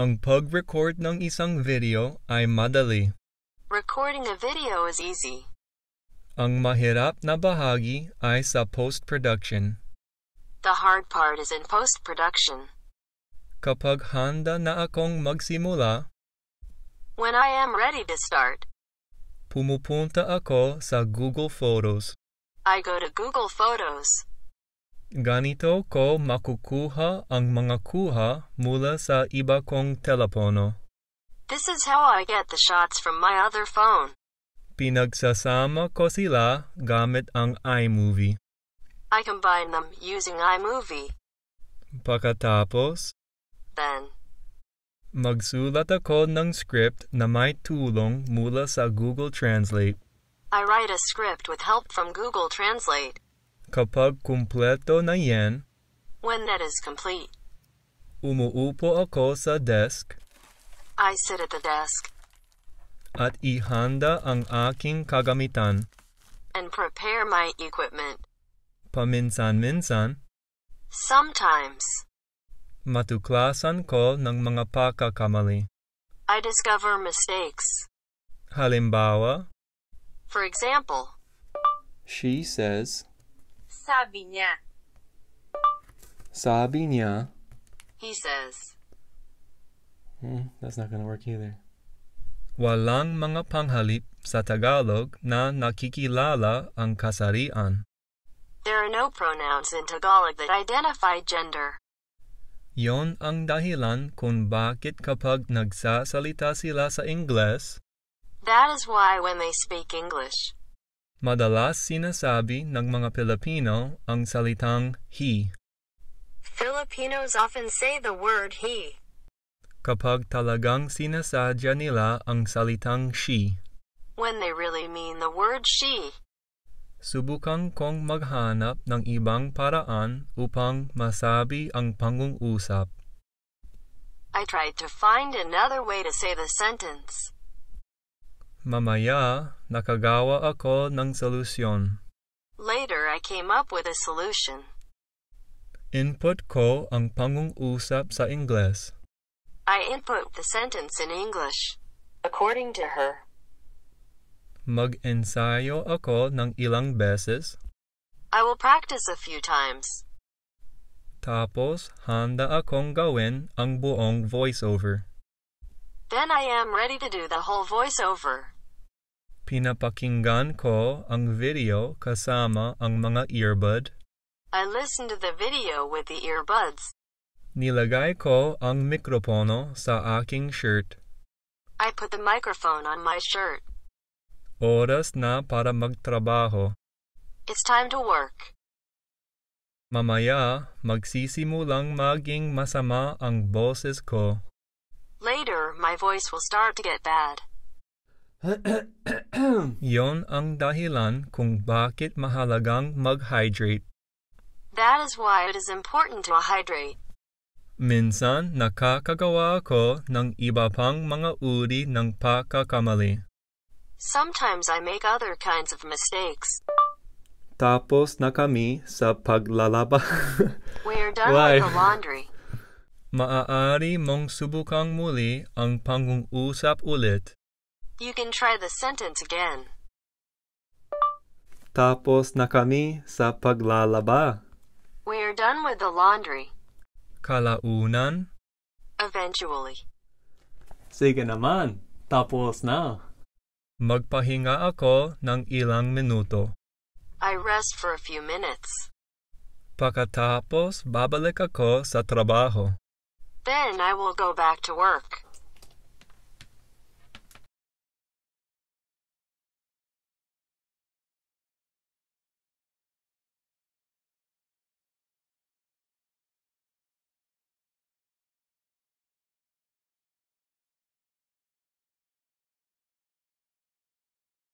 Ang pag-record ng isang video ay madali. Recording a video is easy. Ang mahirap na bahagi ay sa post-production. The hard part is in post-production. Kapag handa na akong magsimula, When I am ready to start, pumupunta ako sa Google Photos. I go to Google Photos. Ganito ko makukuha ang mga kuha mula sa iba kong telepono. This is how I get the shots from my other phone. Pinagsasama ko sila gamit ang iMovie. I combine them using iMovie. Pagkatapos, then, magsulat ako ng script na may tulong mula sa Google Translate. I write a script with help from Google Translate. Kapag kumpleto na yan, When that is complete, umuupo ako sa desk I sit at the desk at ihanda ang aking kagamitan. and prepare my equipment. Paminsan-minsan, Sometimes, matuklasan ko ng mga pakakamali. I discover mistakes. Halimbawa, For example, She says, Sabi niya. Sabi niya. He says. Hmm, that's not going to work either. Walang mga panghalip sa Tagalog na nakikilala ang kasarian. There are no pronouns in Tagalog that identify gender. Yon ang dahilan kung bakit kapag nagsasalita sila sa Ingles. That is why when they speak English, Madalas sinasabi ng mga Pilipino ang salitang he. Filipinos often say the word he. Kapag talagang sinasadya nila ang salitang she. When they really mean the word she. Subukan kong maghanap ng ibang paraan upang masabi ang pangungusap. I tried to find another way to say the sentence. Mamaya, nakagawa ako ng solusyon. Later, I came up with a solution. Input ko ang pangungusap sa Ingles. I input the sentence in English. According to her. Mag-ensayo ako ng ilang beses. I will practice a few times. Tapos, handa akong gawin ang buong voiceover. Then I am ready to do the whole voiceover. Pinapakinggan ko ang video kasama ang mga earbud. I listened to the video with the earbuds. Nilagay ko ang mikropono sa aking shirt. I put the microphone on my shirt. Oras na para magtrabaho. It's time to work. Mamaya, magsisimulang maging masama ang boses ko. Later, my voice will start to get bad. Yon ang dahilan kung bakit mahalagang mag-hydrate. That is why it is important to hydrate. Minsan nakakagawa ako ng iba pang mga uri ng pagkakamali. Sometimes I make other kinds of mistakes. Tapos na kami sa paglalaba. We're done with the laundry. Maaari mong subukang muli ang pangungusap ulit. You can try the sentence again. Tapos na kami sa paglalaba. We are done with the laundry. Kalaunan? Eventually. Sige naman, tapos na. Magpahinga ako ng ilang minuto. I rest for a few minutes. Pagkatapos, babalik ako sa trabaho. Then I will go back to work.